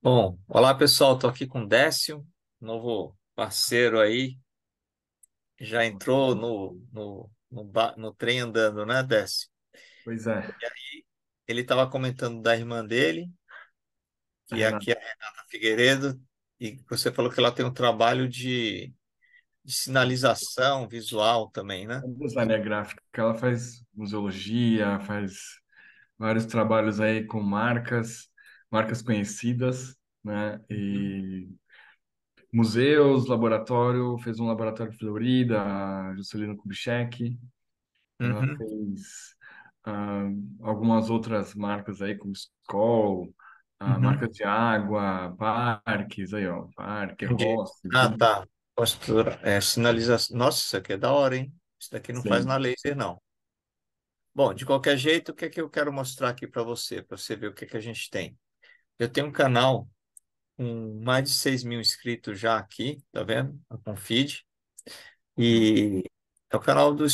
Bom, olá pessoal, estou aqui com o Décio, novo parceiro aí. Já entrou no, no, no, no trem andando, né, Décio? Pois é. E aí, ele estava comentando da irmã dele, que é aqui é a Renata Figueiredo, e você falou que ela tem um trabalho de, de sinalização visual também, né? Design gráfica, ela faz museologia, faz vários trabalhos aí com marcas marcas conhecidas, né? E uhum. museus, laboratório, fez um laboratório Florida, a Juscelino Kubitschek, ela né? uhum. fez uh, algumas outras marcas aí, como Skoll, uh, ah, uhum. marcas de água, parques, aí ó, parque, roça. Ah, tá. Postura, é, sinalização. Nossa, isso aqui é da hora, hein? Isso daqui não Sim. faz na laser, não. Bom, de qualquer jeito, o que é que eu quero mostrar aqui para você, para você ver o que é que a gente tem? Eu tenho um canal com mais de 6 mil inscritos já aqui, tá vendo? A Confid. E é o canal do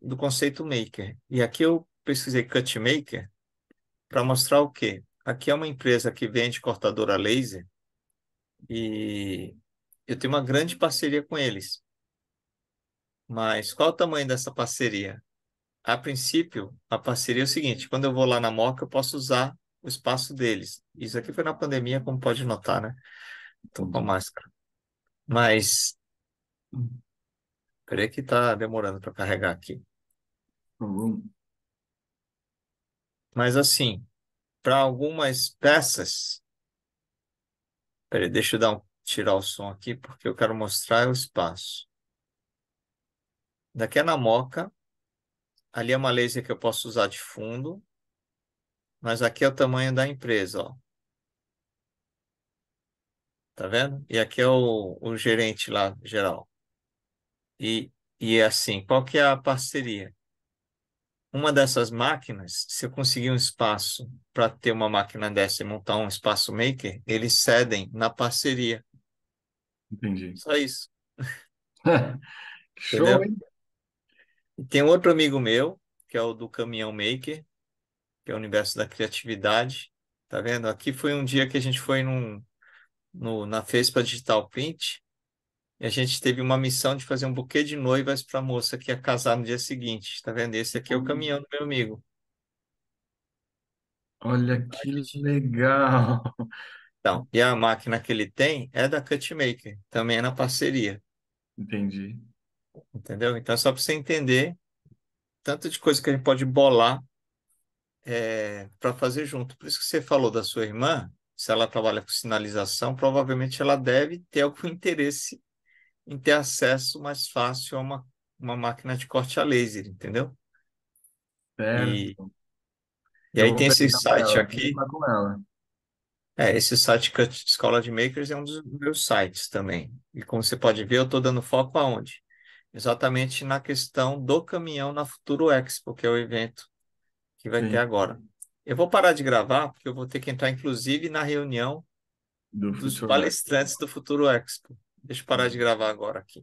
do Conceito Maker. E aqui eu pesquisei Cut Maker para mostrar o quê? Aqui é uma empresa que vende cortadora laser e eu tenho uma grande parceria com eles. Mas qual o tamanho dessa parceria? A princípio, a parceria é o seguinte: quando eu vou lá na Moca, eu posso usar o espaço deles. Isso aqui foi na pandemia, como pode notar, né? Então, com uhum. máscara. Mas. Peraí que está demorando para carregar aqui. Uhum. Mas assim, para algumas peças. Peraí, deixa eu dar um, tirar o som aqui, porque eu quero mostrar o espaço. Daqui é na moca. Ali é uma laser que eu posso usar de fundo. Mas aqui é o tamanho da empresa, ó. Tá vendo? E aqui é o, o gerente lá, geral. E, e é assim, qual que é a parceria? Uma dessas máquinas, se eu conseguir um espaço para ter uma máquina dessa e montar um espaço maker, eles cedem na parceria. Entendi. Só isso. Show, hein? E tem outro amigo meu, que é o do Caminhão Maker, que é o universo da criatividade. Tá vendo? Aqui foi um dia que a gente foi num, no, na FESPA Digital Print e a gente teve uma missão de fazer um buquê de noivas para a moça que ia casar no dia seguinte. Tá vendo? Esse aqui é o caminhão do meu amigo. Olha que legal! Então, e a máquina que ele tem é da Cutmaker, também é na parceria. Entendi. Entendeu? Então, é só para você entender tanto de coisa que a gente pode bolar é, para fazer junto. Por isso que você falou da sua irmã, se ela trabalha com sinalização, provavelmente ela deve ter algum interesse em ter acesso mais fácil a uma, uma máquina de corte a laser, entendeu? Certo. E, e aí tem esse site ela, aqui. É, esse site Cut Escola de Makers é um dos meus sites também. E como você pode ver, eu estou dando foco aonde? Exatamente na questão do caminhão na Futuro Expo, que é o evento que vai Sim. ter agora. Eu vou parar de gravar, porque eu vou ter que entrar, inclusive, na reunião do dos palestrantes Expo. do Futuro Expo. Deixa eu parar de gravar agora aqui.